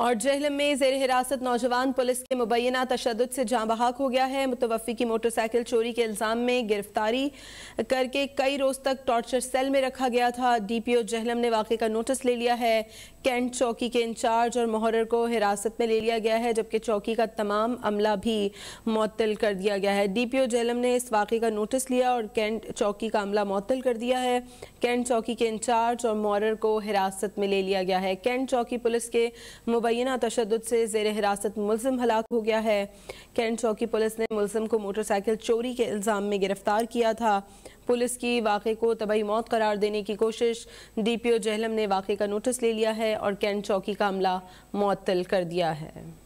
और जहलम में जेर हिरासत नौजवान पुलिस के मुबैना तशद से जहाँ बहाक हो गया है मुतवफ़ी की मोटरसाइकिल चोरी के इल्ज़ाम में गिरफ्तारी करके कई रोज़ तक टॉर्चर सेल में रखा गया था डी पी ओ जहलम ने वाक़े का नोटिस ले लिया है कैंट चौकी के इंचार्ज और मोहर को हिरासत में ले लिया गया है जबकि चौकी का तमाम अमला भी मअतल कर दिया गया है डी पी ओ जहलम ने इस वाक़े का नोटिस लिया और कैंट चौकी का अमला मअतल कर दिया है कैंट चौकी के इंचार्ज और मोहर को हिरासत में ले लिया गया है कैंट चौकी पुलिस के मुबैना मुबैना तशद से जेर हिरासत मुलम हलाक हो गया है कैंट चौकी पुलिस ने मुलम को मोटरसाइकिल चोरी के इल्ज़ाम में गिरफ्तार किया था पुलिस की वाक़े को तबाही मौत करार देने की कोशिश डी पी ओ जहलम ने वाक़े का नोटिस ले लिया है और कैंट चौकी का अमला मअतल कर दिया है